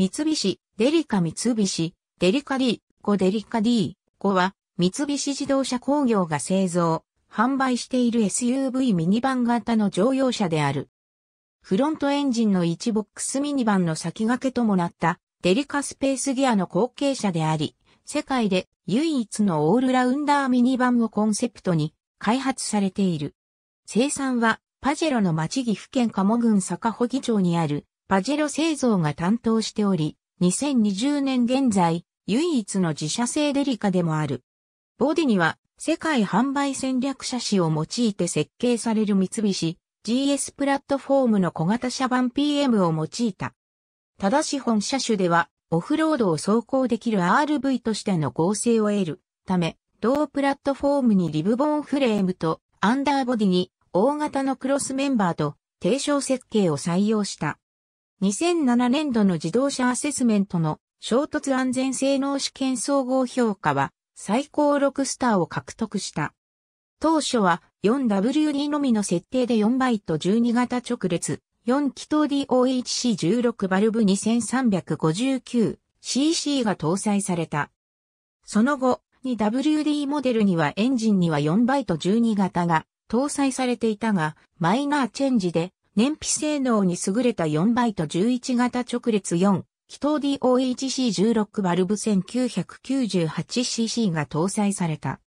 三菱、デリカ三菱、デリカ D、5デリカ D、5は、三菱自動車工業が製造、販売している SUV ミニバン型の乗用車である。フロントエンジンの1ボックスミニバンの先駆けともなったデリカスペースギアの後継者であり、世界で唯一のオールラウンダーミニバンをコンセプトに開発されている。生産はパジェロの町岐阜県鴨郡坂保木町にあるパジェロ製造が担当しており、2020年現在、唯一の自社製デリカでもある。ボディには、世界販売戦略車種を用いて設計される三菱 GS プラットフォームの小型車版 PM を用いた。ただし本車種ではオフロードを走行できる RV としての合成を得るため、同プラットフォームにリブボンフレームとアンダーボディに大型のクロスメンバーと低床設計を採用した。2007年度の自動車アセスメントの衝突安全性能試験総合評価は最高6スターを獲得した。当初は 4WD のみの設定で4バイト12型直列、4気筒 DOHC16 バルブ 2359cc が搭載された。その後、2WD モデルにはエンジンには4バイト12型が搭載されていたが、マイナーチェンジで燃費性能に優れた4バイト11型直列4、気筒 DOHC16 バルブ 1998cc が搭載された。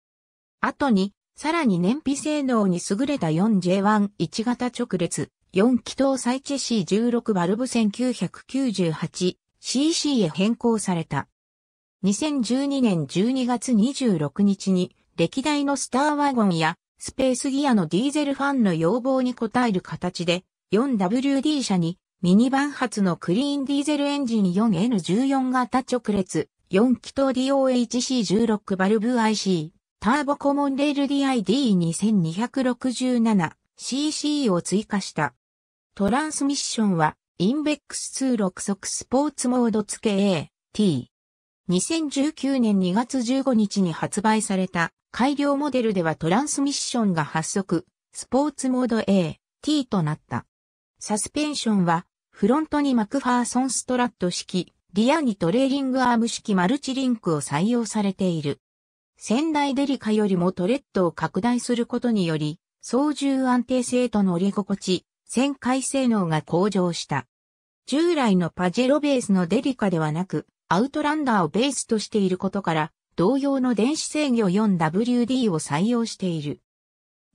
後に、さらに燃費性能に優れた 4J11 型直列4気筒再チェ C16 バルブ 1998cc へ変更された。2012年12月26日に歴代のスターワゴンやスペースギアのディーゼルファンの要望に応える形で 4WD 車にミニバン発のクリーンディーゼルエンジン 4N14 型直列4気筒 DOHC16 バルブ IC ターボコモンレール DID2267cc を追加した。トランスミッションはインベックス26速スポーツモード付け AT2019 年2月15日に発売された改良モデルではトランスミッションが発足、スポーツモード AT となった。サスペンションは、フロントにマクファーソンストラット式、リアにトレーリングアーム式マルチリンクを採用されている。仙台デリカよりもトレッドを拡大することにより、操縦安定性と乗り心地、旋回性能が向上した。従来のパジェロベースのデリカではなく、アウトランダーをベースとしていることから、同様の電子制御 4WD を採用している。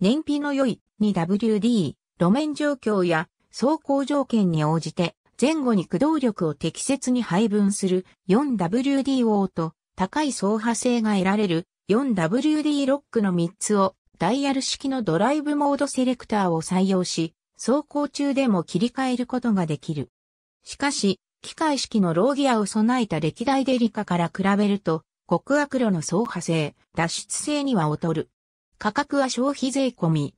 燃費の良い 2WD、路面状況や走行条件に応じて前後に駆動力を適切に配分する 4WDO と高い走破性が得られる 4WD ロックの3つをダイヤル式のドライブモードセレクターを採用し、走行中でも切り替えることができる。しかし、機械式のローギアを備えた歴代デリカから比べると、極悪路の走破性、脱出性には劣る。価格は消費税込み、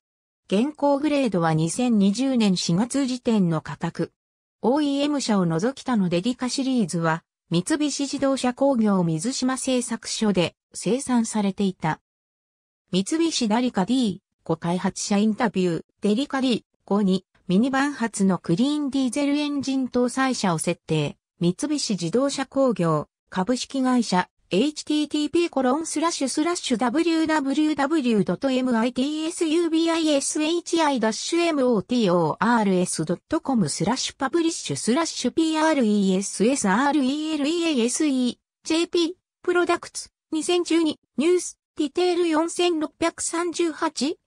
現行グレードは2020年4月時点の価格。OEM 社を除き他のデリカシリーズは、三菱自動車工業水島製作所で生産されていた。三菱ダリカ D、5開発者インタビュー、デリカ D、5にミニバン発のクリーンディーゼルエンジン搭載車を設定、三菱自動車工業株式会社 http://www.mitsubishi-motors.com スラッシュパブリッシュスラッシュ pressrelease jp プロダクツ2012ニュースディテール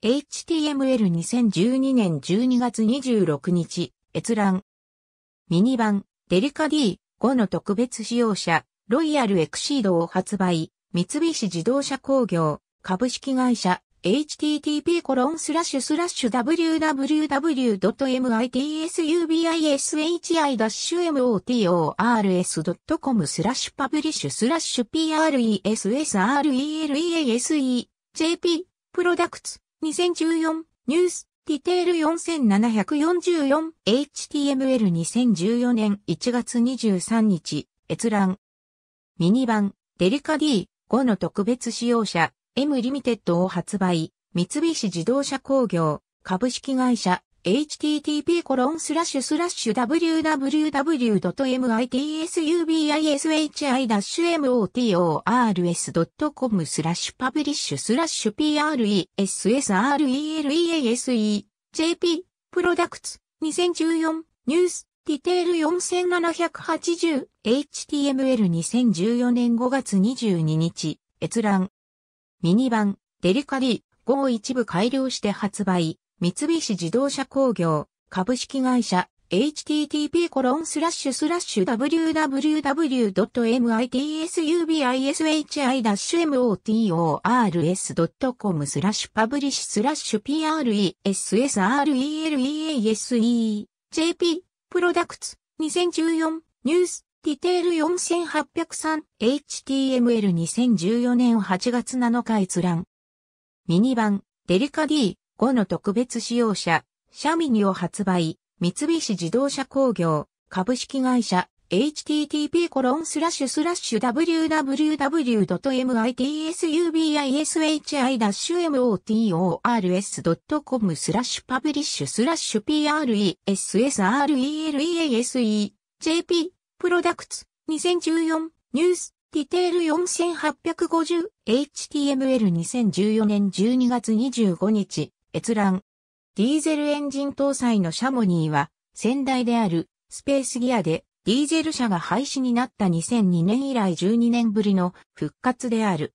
4638HTML2012 年12月26日閲覧ミニ版デリカ D5 の特別使用者ロイヤルエクシードを発売、三菱自動車工業、株式会社、http コロンスラッシュスラッシュ www.mitsubishi-motors.com スラッシュパブリッシュスラッシュ pressrelease jp プロダクツ2014ニュースディテール 4744HTML2014 年1月23日閲覧ミニ版、デリカ D5 の特別使用車、M リミテッドを発売、三菱自動車工業、株式会社、http コロンスラッシュスラッシュ w w w m i t s u b i s h i m o t o r s c o m スラッシュパブリッシュスラッシュ pressrelease jp プロダクツ2014ニュースディテール 4780HTML 2014年5月22日閲覧ミニ版デリカディ5を一部改良して発売三菱自動車工業株式会社 http コロンスラッシュスラッシュ www.mitsubisi-motors.com h スラッシュパブリッシュスラッシュ pressrelease jp プロダクツ2014ニュースディテール 4803HTML2014 年8月7日閲覧ミニ版デリカ D5 の特別使用者シャミニを発売三菱自動車工業株式会社 http www.mitsubishi-motors.com スラッシュパブリッシュスラッシュ pressrelease JP プロダクツ2014ニュースディテール 4850HTML2014 年12月25日閲覧ディーゼルエンジン搭載のシャモニーは先代であるスペースギアでディーゼル車が廃止になった2002年以来12年ぶりの復活である。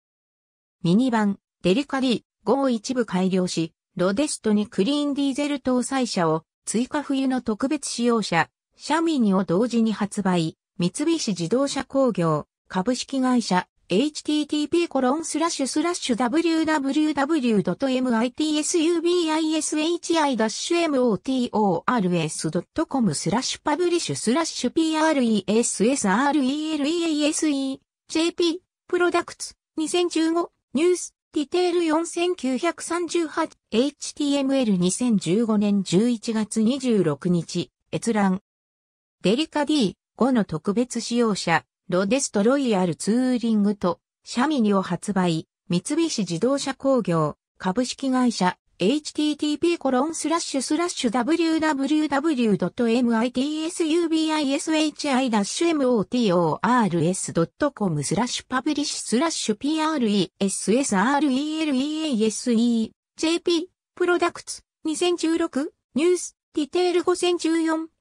ミニバン、デリカリー、5を一部改良し、ロデストにクリーンディーゼル搭載車を追加冬の特別使用車、シャミニを同時に発売、三菱自動車工業、株式会社、http://www.mitsubishi-motors.com スラッシュパブリッシュスラッシュ pressrelease JP プロダクツ2015ニュースディテール4938 HTML 2015年11月26日閲覧デリカ D5 の特別使用者ロデストロイヤルツーリングとシャミニを発売、三菱自動車工業株式会社 http コロンスラッシュスラッシュ w w w m i t s u b i s h i m o t o r s c o m スラッシュパブリッシュスラッシュ p r e s s r e l e a s e j p プロダクツ2016ニュースディテール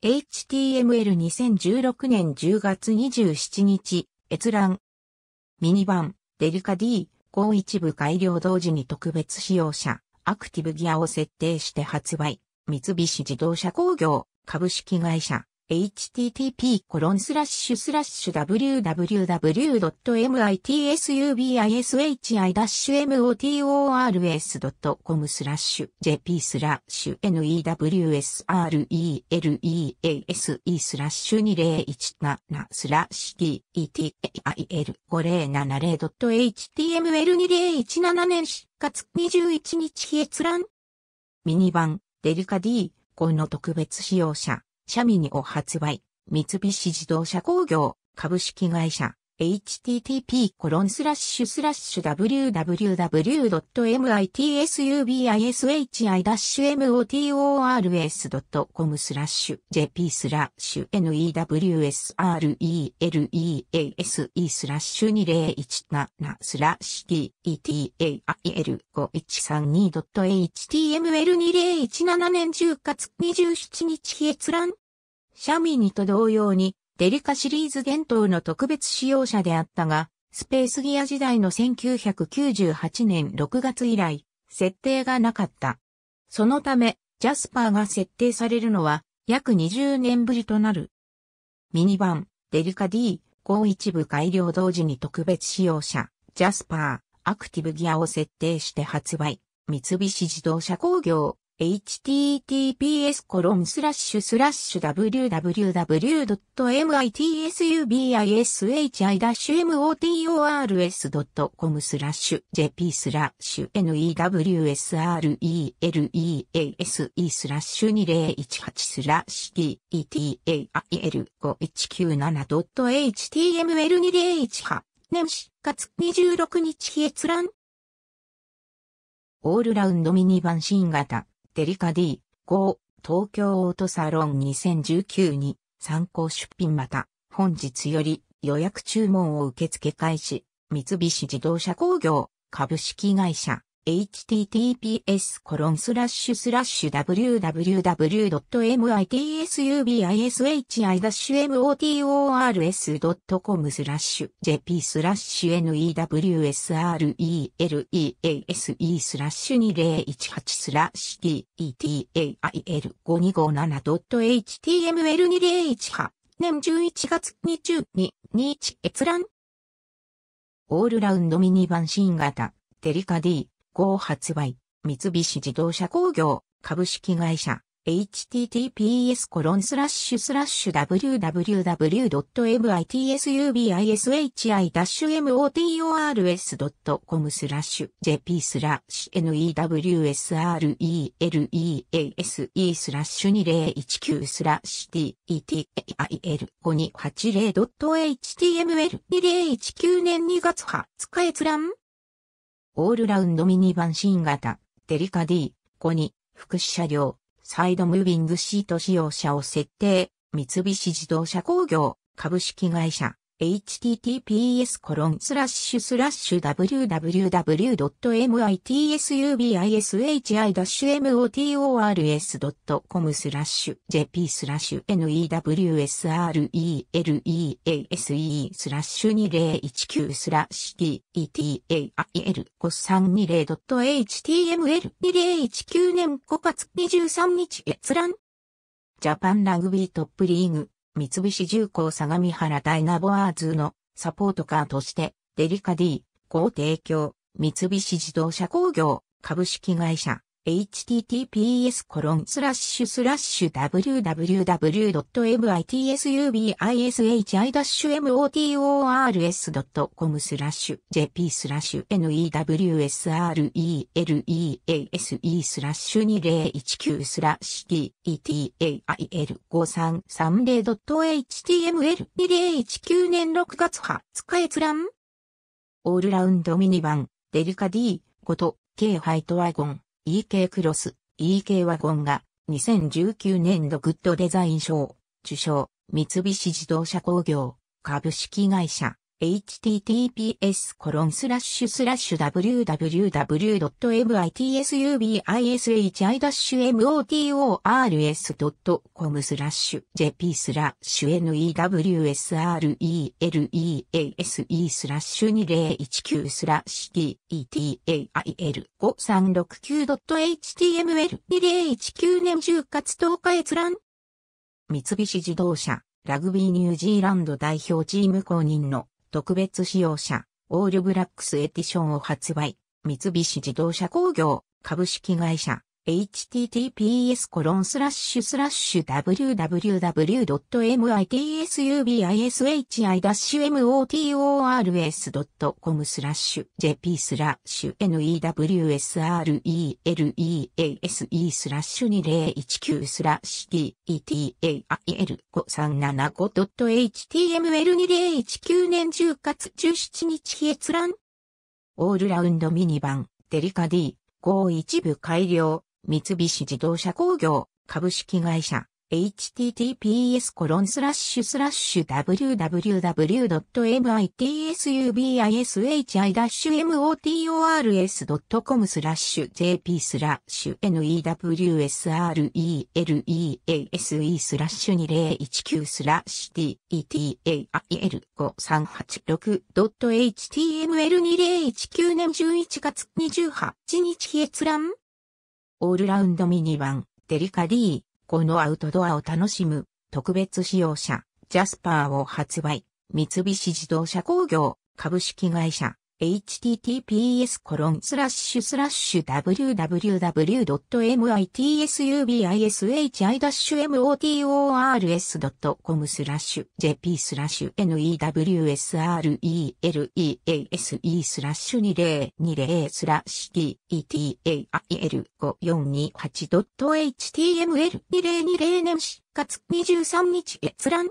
5014HTML2016 年10月27日閲覧ミニ版デリカ D 5一部改良同時に特別使用者アクティブギアを設定して発売三菱自動車工業株式会社 http://www.mitsubishi-motors.com スラッシュ jp スラッシュ newsrelease スラッシュ2017スラッシュ e t a i l 5 0 7 0 h t m l 2 0 1 7年4月21日閲覧ミニ版デリカ D この特別使用者シャミニを発売、三菱自動車工業株式会社。http://www.mitsubishi-motors.com スラッシュ jp スラッシュ newsrelease スラッシュ2017スラッシュ d e t a i l 5 1 3 2 h t m l 2 0 1 7年10月27日閲覧シャミニと同様にデリカシリーズ伝統の特別使用車であったが、スペースギア時代の1998年6月以来、設定がなかった。そのため、ジャスパーが設定されるのは約20年ぶりとなる。ミニバン、デリカ D、5一部改良同時に特別使用車、ジャスパー、アクティブギアを設定して発売。三菱自動車工業、https コロンスラッシュスラッシュ www.mitsubishi-motors.com スラッシュ jp スラッシュ newsrelease スラッシュ2018スラッシュ detail5197.html2018 年4月26日閲覧オールラウンドミニバン新型デリカ D、5、東京オートサロン2019に参考出品また、本日より予約注文を受付開始、三菱自動車工業、株式会社。https://www.mitsubishi-motors.com jp newsreelease 2018ス e t a i l 5 2 5 7 h t m l 2 0 1 8年11月22日閲覧オールラウンドミニバン新型デリカ D 号発売、三菱自動車工業株式会社 https コロンスラッシュスラッシュ w w w m i t s u b i s h i m o t o r s c o m スラッシュ jp スラッシュ newsrelease スラッシュ2019スラッシュ tail5280.html2019 年2月20日閲覧オールラウンドミニバン新型、デリカ D、5 2福祉車両、サイドムービングシート使用車を設定、三菱自動車工業、株式会社。https コロンスラッシュスラッシュ w w w m i t s u b i s h i m o t o r s c o m スラッシュ jp スラッシュ newsrelease スラッシュ2019スラッシュ t a i l 5 3 2 0 h t m l 2 0 1 9年5月23日閲覧ジャパンラグビートップリーグ三菱重工相模原ダイナボアーズのサポートカーとして、デリカ D、高提供、三菱自動車工業、株式会社、https コロンスラッシュスラッシュ www.mitsubisi-motors.com h スラッシュ jp スラッシュ newsrelease スラッシュ2019スラッシュ detail5330.html2019 年6月20日閲覧オールラウンドミニバン、デリカ D、こと、K ハイトワゴン。EK クロス、EK ワゴンが2019年度グッドデザイン賞、受賞、三菱自動車工業、株式会社。https コロンスラッシュスラッシュ www.mitsubisi-motors.com h スラッシュ jp スラッシュ newsrelease スラッシュ2019スラッシュ detail5369.html2019 年10月10日閲覧三菱自動車ラグビーニュージーランド代表チーム公認の特別仕様車、オールブラックスエディションを発売、三菱自動車工業、株式会社、https w w w m i t s u b i s h i m o t o r s c o m スラッシュ jp スラッシュ n e w s r e l e a s e スラッシュ2019スラッシュ e t a i l 5 3 7 5 h t m l 2 0 1 9年10月17日閲覧オールラウンドミニバンデリカ D 5一部改良三菱自動車工業株式会社 https コロンスラッシュスラッシュ www.mitsubishi-motors.com スラッシュ jp スラッシュ newsrelease スラッシュ2019スラッシュ tetail5386.html2019 年11月28日閲覧オールラウンドミニバン、デリカ D、このアウトドアを楽しむ特別使用車、ジャスパーを発売。三菱自動車工業株式会社 https w w w m i t s u b i s h i m o t o r s c o m jp newsrelease 2020 detail5428.html2020 年4月23日閲覧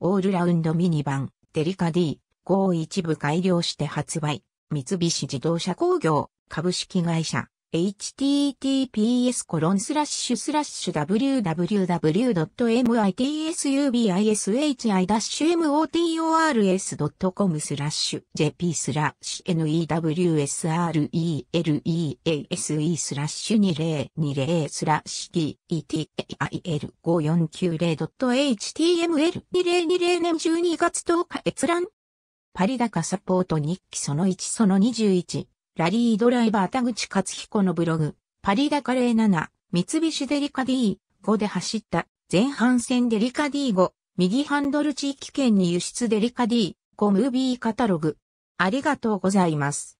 オールラウンドミニバンデリカディ稿を一部改良して発売。三菱自動車工業株式会社 https コロンスラッシュスラッシュ www.mitsubishi-motors.com スラッシュ jp スラッシュ newsrelease スラッシュ2020スラッシュ detail5490.html2020 年12月10日閲覧パリ高サポート日記その1その21、ラリードライバー田口克彦のブログ、パリ高07、三菱デリカ D5 で走った前半戦デリカ D5、右ハンドル地域圏に輸出デリカ D5 ムービーカタログ。ありがとうございます。